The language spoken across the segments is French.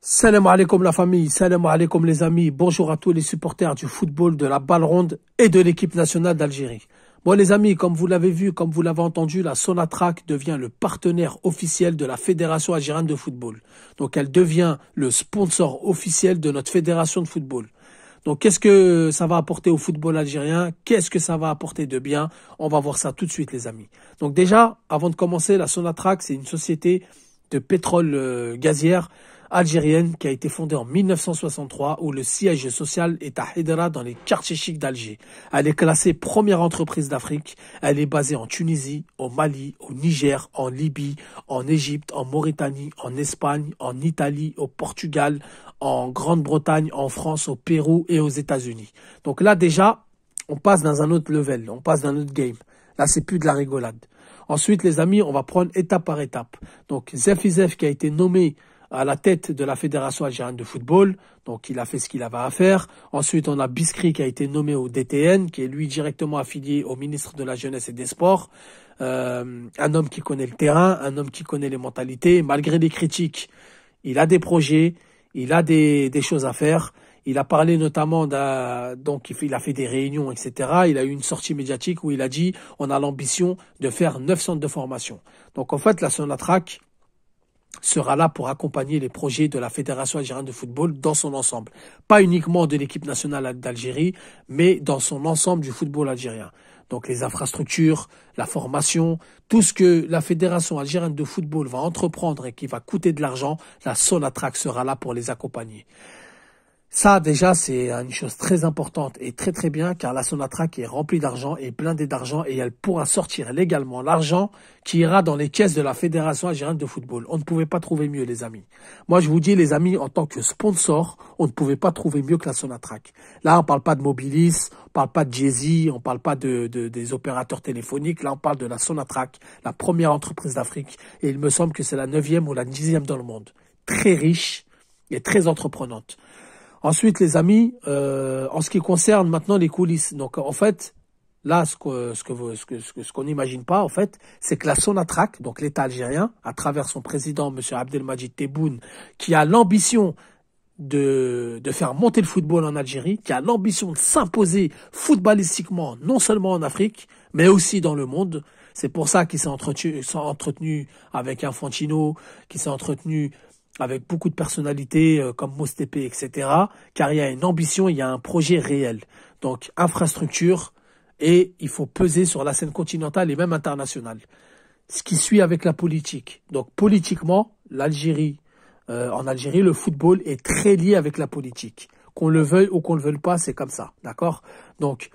Salam alaikum la famille, salam alaikum les amis, bonjour à tous les supporters du football, de la balle ronde et de l'équipe nationale d'Algérie. Bon les amis, comme vous l'avez vu, comme vous l'avez entendu, la Sonatrac devient le partenaire officiel de la Fédération algérienne de football. Donc elle devient le sponsor officiel de notre fédération de football. Donc qu'est-ce que ça va apporter au football algérien Qu'est-ce que ça va apporter de bien On va voir ça tout de suite les amis. Donc déjà, avant de commencer, la Sonatrac c'est une société de pétrole euh, gazière algérienne qui a été fondée en 1963 où le siège social est à Hydra dans les quartiers chics d'Alger. Elle est classée première entreprise d'Afrique. Elle est basée en Tunisie, au Mali, au Niger, en Libye, en Égypte, en Mauritanie, en Espagne, en Italie, au Portugal, en Grande-Bretagne, en France, au Pérou et aux États-Unis. Donc là déjà, on passe dans un autre level, on passe dans un autre game. Là, c'est plus de la rigolade. Ensuite, les amis, on va prendre étape par étape. Donc, Zef qui a été nommé à la tête de la Fédération algérienne de football. Donc il a fait ce qu'il avait à faire. Ensuite, on a Biscri qui a été nommé au DTN, qui est lui directement affilié au ministre de la Jeunesse et des Sports. Euh, un homme qui connaît le terrain, un homme qui connaît les mentalités. Malgré les critiques, il a des projets, il a des, choses à faire. Il a parlé notamment donc il a fait des réunions, etc. Il a eu une sortie médiatique où il a dit on a l'ambition de faire 9 centres de formation. Donc en fait, la Sonatrac, sera là pour accompagner les projets de la Fédération algérienne de football dans son ensemble. Pas uniquement de l'équipe nationale d'Algérie, mais dans son ensemble du football algérien. Donc les infrastructures, la formation, tout ce que la Fédération algérienne de football va entreprendre et qui va coûter de l'argent, la Sonatrac sera là pour les accompagner. Ça, déjà, c'est euh, une chose très importante et très très bien, car la Sonatrach est remplie d'argent et blindée d'argent et elle pourra sortir légalement l'argent qui ira dans les caisses de la Fédération algérienne de football. On ne pouvait pas trouver mieux, les amis. Moi, je vous dis, les amis, en tant que sponsor, on ne pouvait pas trouver mieux que la Sonatrach. Là, on parle pas de Mobilis, on parle pas de Jay-Z, on parle pas de, de, des opérateurs téléphoniques. Là, on parle de la Sonatrach, la première entreprise d'Afrique. Et il me semble que c'est la neuvième ou la dixième dans le monde. Très riche et très entreprenante. Ensuite, les amis, euh, en ce qui concerne maintenant les coulisses, donc en fait, là, ce qu'on que, ce ce que, ce qu'on n'imagine pas, en fait, c'est que la Sonatrach, donc l'État algérien, à travers son président, M. Abdelmajid Tebboune, qui a l'ambition de, de faire monter le football en Algérie, qui a l'ambition de s'imposer footballistiquement, non seulement en Afrique, mais aussi dans le monde. C'est pour ça qu'il s'est entretenu, entretenu avec Infantino, qui s'est entretenu avec beaucoup de personnalités euh, comme Mostepé, etc., car il y a une ambition, il y a un projet réel. Donc infrastructure, et il faut peser sur la scène continentale et même internationale. Ce qui suit avec la politique. Donc politiquement, l'Algérie, euh, en Algérie, le football est très lié avec la politique. Qu'on le veuille ou qu'on le veuille pas, c'est comme ça, d'accord Donc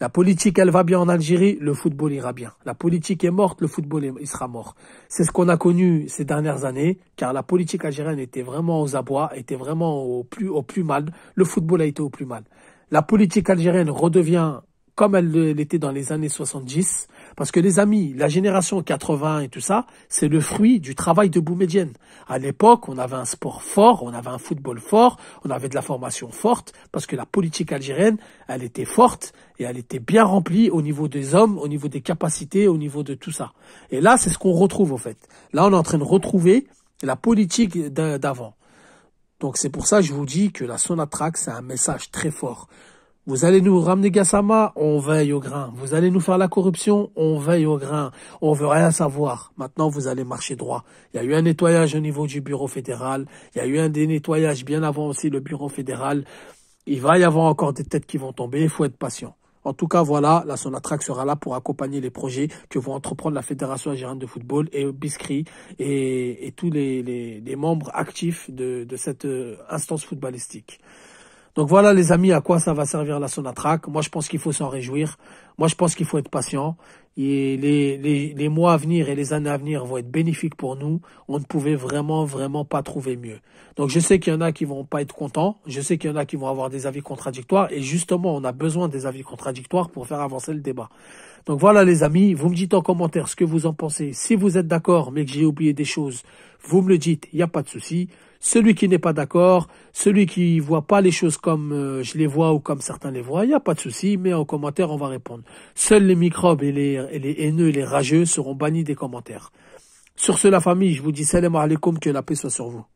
la politique, elle va bien en Algérie, le football ira bien. La politique est morte, le football il sera mort. C'est ce qu'on a connu ces dernières années, car la politique algérienne était vraiment aux abois, était vraiment au plus, au plus mal. Le football a été au plus mal. La politique algérienne redevient comme elle l'était dans les années 70. Parce que les amis, la génération 80 et tout ça, c'est le fruit du travail de Boumedienne. À l'époque, on avait un sport fort, on avait un football fort, on avait de la formation forte, parce que la politique algérienne, elle était forte et elle était bien remplie au niveau des hommes, au niveau des capacités, au niveau de tout ça. Et là, c'est ce qu'on retrouve en fait. Là, on est en train de retrouver la politique d'avant. Donc c'est pour ça que je vous dis que la sonatrax c'est un message très fort. Vous allez nous ramener Gassama, on veille au grain. Vous allez nous faire la corruption, on veille au grain. On veut rien savoir. Maintenant, vous allez marcher droit. Il y a eu un nettoyage au niveau du bureau fédéral. Il y a eu un dénettoyage bien avant aussi le bureau fédéral. Il va y avoir encore des têtes qui vont tomber. Il faut être patient. En tout cas, voilà, la Sonatrac sera là pour accompagner les projets que vont entreprendre la Fédération Algérienne de Football et Biscri et, tous les, membres actifs de cette euh, instance footballistique. Donc voilà les amis à quoi ça va servir la Sonatrac. Moi je pense qu'il faut s'en réjouir. Moi je pense qu'il faut être patient. Et les, mois à venir et les années à venir vont être bénéfiques pour nous. On ne pouvait vraiment, vraiment pas trouver mieux. Donc je sais qu'il y en a qui vont pas être contents. Je sais qu'il y en a qui vont avoir des avis contradictoires. Et justement, on a besoin des avis contradictoires pour faire avancer le débat. Donc voilà les amis, vous me dites en commentaire ce que vous en pensez. Si vous êtes d'accord mais que j'ai oublié des choses, vous me le dites, il n'y a pas de souci. Celui qui n'est pas d'accord, celui qui voit pas les choses comme euh, je les vois ou comme certains les voient, il n'y a pas de souci, mais en commentaire, on va répondre. Seuls les microbes et les, haineux et les rageux seront bannis des commentaires. Sur ce, la famille, je vous dis salam alaikum, que la paix soit sur vous.